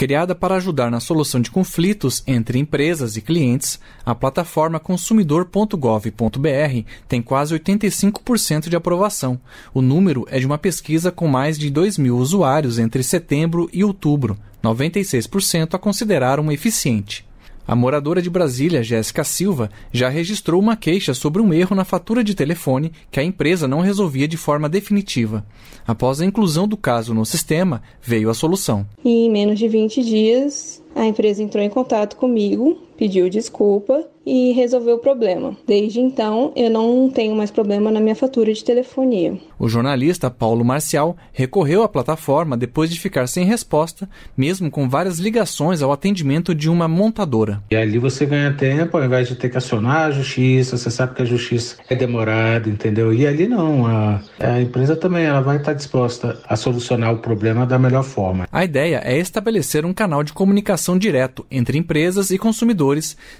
Criada para ajudar na solução de conflitos entre empresas e clientes, a plataforma consumidor.gov.br tem quase 85% de aprovação. O número é de uma pesquisa com mais de 2 mil usuários entre setembro e outubro. 96% a consideraram eficiente. A moradora de Brasília, Jéssica Silva, já registrou uma queixa sobre um erro na fatura de telefone que a empresa não resolvia de forma definitiva. Após a inclusão do caso no sistema, veio a solução. em menos de 20 dias, a empresa entrou em contato comigo pediu desculpa e resolveu o problema. Desde então, eu não tenho mais problema na minha fatura de telefonia. O jornalista Paulo Marcial recorreu à plataforma depois de ficar sem resposta, mesmo com várias ligações ao atendimento de uma montadora. E ali você ganha tempo, ao invés de ter que acionar a justiça, você sabe que a justiça é demorada, entendeu? E ali não, a, a empresa também ela vai estar disposta a solucionar o problema da melhor forma. A ideia é estabelecer um canal de comunicação direto entre empresas e consumidores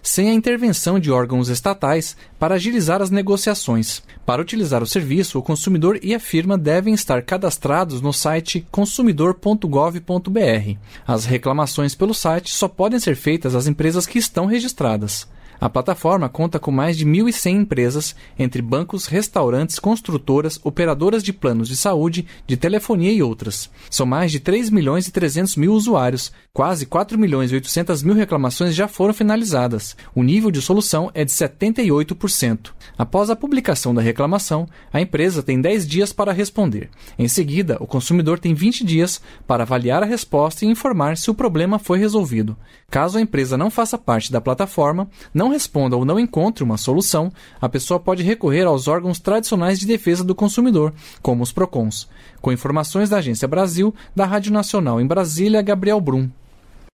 sem a intervenção de órgãos estatais para agilizar as negociações. Para utilizar o serviço, o consumidor e a firma devem estar cadastrados no site consumidor.gov.br. As reclamações pelo site só podem ser feitas às empresas que estão registradas. A plataforma conta com mais de 1.100 empresas, entre bancos, restaurantes, construtoras, operadoras de planos de saúde, de telefonia e outras. São mais de 3 milhões e 300 mil usuários, quase 4 milhões e 800 mil reclamações já foram finalizadas. O nível de solução é de 78%. Após a publicação da reclamação, a empresa tem 10 dias para responder. Em seguida, o consumidor tem 20 dias para avaliar a resposta e informar se o problema foi resolvido. Caso a empresa não faça parte da plataforma, não responda ou não encontre uma solução, a pessoa pode recorrer aos órgãos tradicionais de defesa do consumidor, como os PROCONs. Com informações da Agência Brasil, da Rádio Nacional em Brasília, Gabriel Brum.